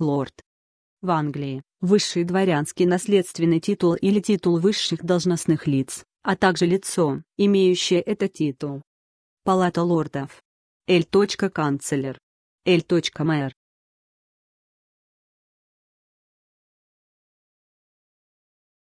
лорд. В Англии высший дворянский наследственный титул или титул высших должностных лиц, а также лицо, имеющее этот титул. Палата лордов. Л. Канцлер. Л. Мэр.